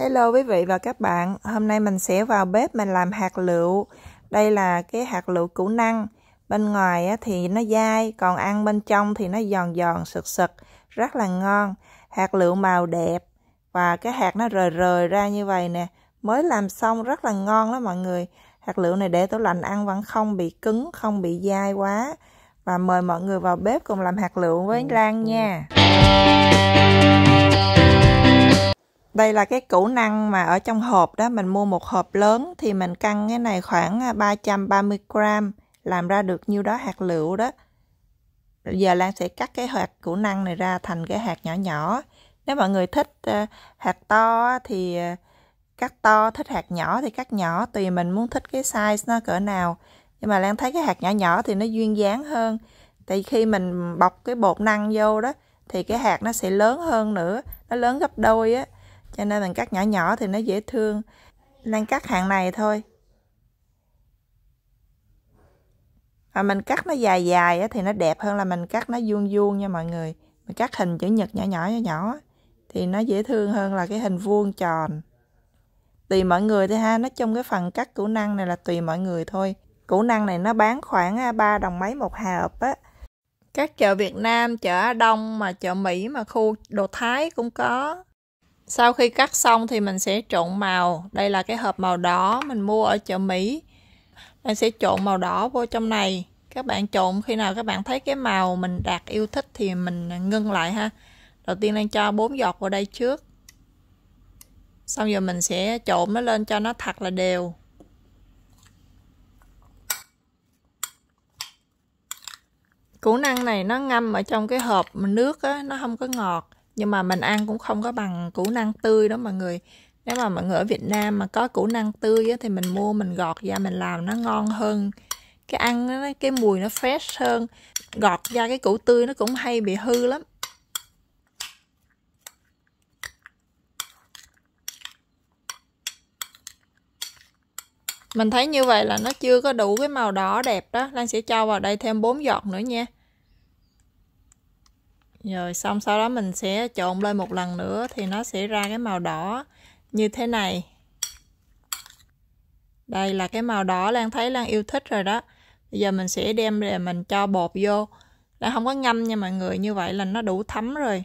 Hello quý vị và các bạn, hôm nay mình sẽ vào bếp mình làm hạt lựu. Đây là cái hạt lựu củ năng. Bên ngoài thì nó dai, còn ăn bên trong thì nó giòn giòn sực sực, rất là ngon. Hạt lựu màu đẹp và cái hạt nó rời rời ra như vậy nè. Mới làm xong rất là ngon đó mọi người. Hạt lựu này để tủ lạnh ăn vẫn không bị cứng, không bị dai quá. Và mời mọi người vào bếp cùng làm hạt lựu với ừ, Lan nha. Đây là cái củ năng mà ở trong hộp đó mình mua một hộp lớn thì mình cân cái này khoảng 330 à, gram làm ra được nhiêu đó hạt lựu đó. Giờ Lan sẽ cắt cái hạt củ năng này ra thành cái hạt nhỏ nhỏ. Nếu mọi người thích à, hạt to thì à, cắt to, thích hạt nhỏ thì cắt nhỏ, tùy mình muốn thích cái size nó cỡ nào. Nhưng mà Lan thấy cái hạt nhỏ nhỏ thì nó duyên dáng hơn. Tại khi mình bọc cái bột năng vô đó thì cái hạt nó sẽ lớn hơn nữa, nó lớn gấp đôi á cho nên mình cắt nhỏ nhỏ thì nó dễ thương Lan cắt hàng này thôi và mình cắt nó dài dài thì nó đẹp hơn là mình cắt nó vuông vuông nha mọi người mình cắt hình chữ nhật nhỏ nhỏ nhỏ nhỏ thì nó dễ thương hơn là cái hình vuông tròn tùy mọi người thôi ha nói chung cái phần cắt củ năng này là tùy mọi người thôi củ năng này nó bán khoảng 3 à, đồng mấy một hộp á các chợ Việt Nam chợ Đông mà chợ Mỹ mà khu đồ Thái cũng có sau khi cắt xong thì mình sẽ trộn màu đây là cái hộp màu đỏ mình mua ở chợ Mỹ mình sẽ trộn màu đỏ vô trong này các bạn trộn khi nào các bạn thấy cái màu mình đạt yêu thích thì mình ngưng lại ha đầu tiên đang cho bốn giọt vào đây trước xong giờ mình sẽ trộn nó lên cho nó thật là đều củ năng này nó ngâm ở trong cái hộp nước á, nó không có ngọt nhưng mà mình ăn cũng không có bằng củ năng tươi đó mọi người nếu mà mọi người ở Việt Nam mà có củ năng tươi á, thì mình mua mình gọt ra mình làm nó ngon hơn cái ăn nó cái mùi nó fresh hơn gọt ra cái củ tươi nó cũng hay bị hư lắm mình thấy như vậy là nó chưa có đủ cái màu đỏ đẹp đó Lan sẽ cho vào đây thêm 4 giọt nữa nha rồi xong sau đó mình sẽ trộn lên một lần nữa thì nó sẽ ra cái màu đỏ như thế này đây là cái màu đỏ Lan thấy Lan yêu thích rồi đó bây giờ mình sẽ đem để mình cho bột vô Lan không có ngâm nha mọi người như vậy là nó đủ thấm rồi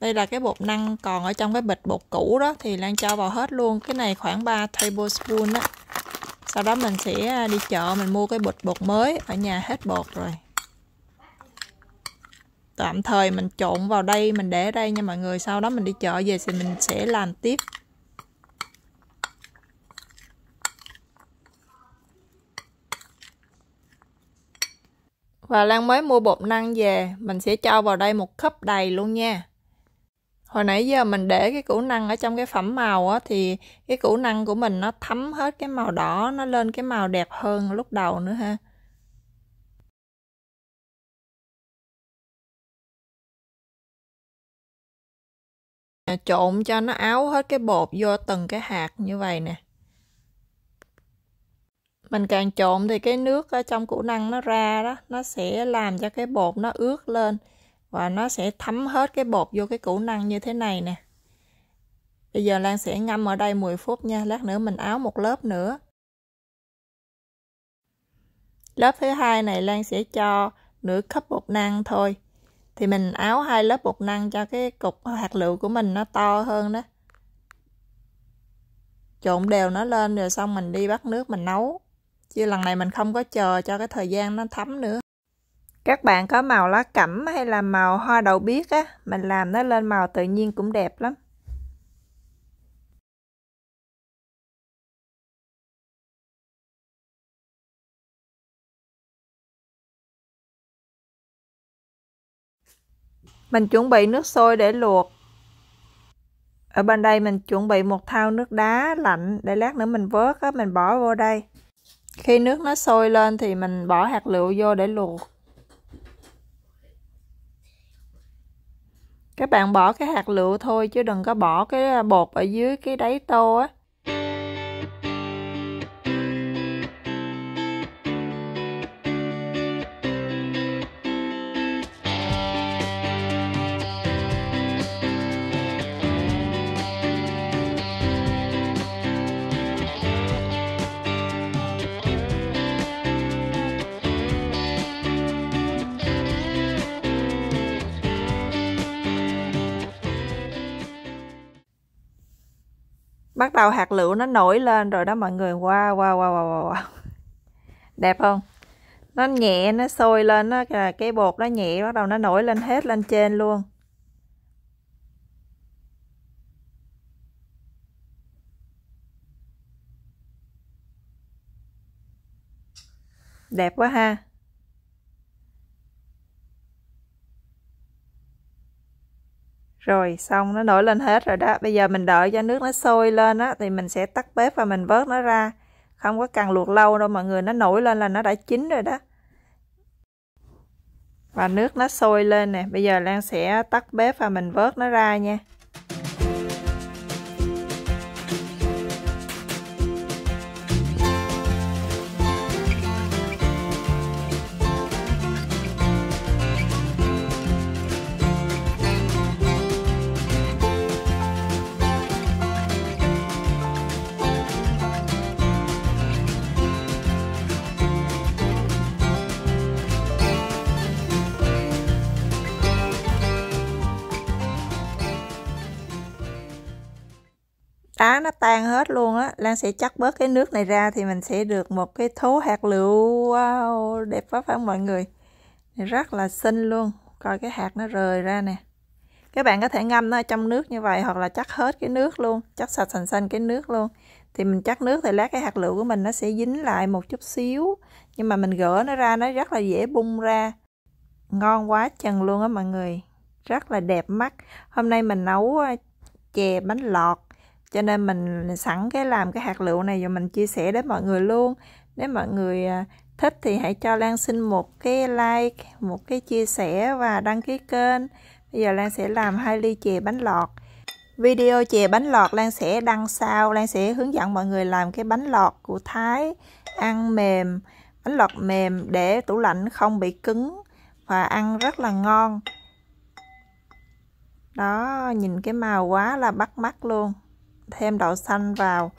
đây là cái bột năng còn ở trong cái bịch bột cũ đó thì Lan cho vào hết luôn cái này khoảng 3 tablespoon á sau đó mình sẽ à, đi chợ mình mua cái bịch bột mới ở nhà hết bột rồi tạm thời mình trộn vào đây mình để đây nha mọi người sau đó mình đi chợ về thì mình sẽ làm tiếp và Lan mới mua bột năng về mình sẽ cho vào đây một cốc đầy luôn nha hồi nãy giờ mình để cái củ năng ở trong cái phẩm màu á thì cái củ năng của mình nó thấm hết cái màu đỏ nó lên cái màu đẹp hơn lúc đầu nữa ha À, trộn cho nó áo hết cái bột vô từng cái hạt như vậy nè mình càng trộn thì cái nước ở trong củ năng nó ra đó nó sẽ làm cho cái bột nó ướt lên và nó sẽ thấm hết cái bột vô cái củ năng như thế này nè bây giờ Lan sẽ ngâm ở đây 10 phút nha lát nữa mình áo một lớp nữa lớp thứ hai này Lan sẽ cho nửa cup bột năng thôi thì mình áo hai lớp bột năng cho cái cục hạt lựu của mình nó to hơn đó trộn đều nó lên rồi xong mình đi bắt nước mình nấu chứ lần này mình không có chờ cho cái thời gian nó thấm nữa các bạn có màu lá cẩm hay là màu hoa đậu biếc á mình làm nó lên màu tự nhiên cũng đẹp lắm Mình chuẩn bị nước sôi để luộc. Ở bên đây mình chuẩn bị một thau nước đá lạnh để lát nữa mình vớt á, mình bỏ vô đây. Khi nước nó sôi lên thì mình bỏ hạt lựu vô để luộc. Các bạn bỏ cái hạt lựu thôi chứ đừng có bỏ cái bột ở dưới cái đáy tô á. bắt đầu hạt lựu nó nổi lên rồi đó mọi người wow wow wow wow, wow. đẹp không nó nhẹ nó sôi lên nó cái bột nó nhẹ bắt đầu nó nổi lên hết lên trên luôn đẹp quá ha rồi xong nó nổi lên hết rồi đó bây giờ mình đợi cho nước nó sôi lên á thì mình sẽ tắt bếp và mình vớt nó ra không có cần luộc lâu đâu mọi người nó nổi lên là nó đã chín rồi đó và nước nó sôi lên nè bây giờ Lan sẽ tắt bếp và mình vớt nó ra nha lá nó tan hết luôn á Lan sẽ chắc bớt cái nước này ra thì mình sẽ được một cái thố hạt lựu wow đẹp quá phải không mọi người rất là xinh luôn coi cái hạt nó rời ra nè các bạn có thể ngâm nó trong nước như vậy hoặc là chắc hết cái nước luôn chắc sạch sành xanh cái nước luôn thì mình chắc nước thì lát cái hạt lựu của mình nó sẽ dính lại một chút xíu nhưng mà mình gỡ nó ra nó rất là dễ bung ra ngon quá chừng luôn á mọi người rất là đẹp mắt hôm nay mình nấu ờ, chè bánh lọt cho nên mình sẵn cái làm cái hạt lựu này rồi mình chia sẻ đến mọi người luôn nếu mọi người à, thích thì hãy cho Lan xin một cái like một cái chia sẻ và đăng ký kênh bây giờ Lan sẽ làm hai ly chè bánh lọt video chè bánh lọt Lan sẽ đăng sau Lan sẽ hướng dẫn mọi người làm cái bánh lọt của Thái ăn mềm bánh lọt mềm để tủ lạnh không bị cứng và ăn rất là ngon đó nhìn cái màu quá là bắt mắt luôn thêm đậu xanh vào.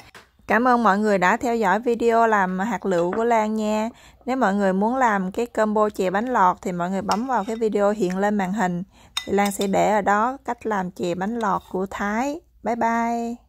Cảm ơn mọi người đã theo dõi video làm hạt lựu của Lan nha. Nếu mọi người muốn làm cái combo chè bánh lọt thì mọi người bấm vào cái video hiện lên màn hình. Thì Lan sẽ để ở đó cách làm chè bánh lọt của Thái. Bye bye!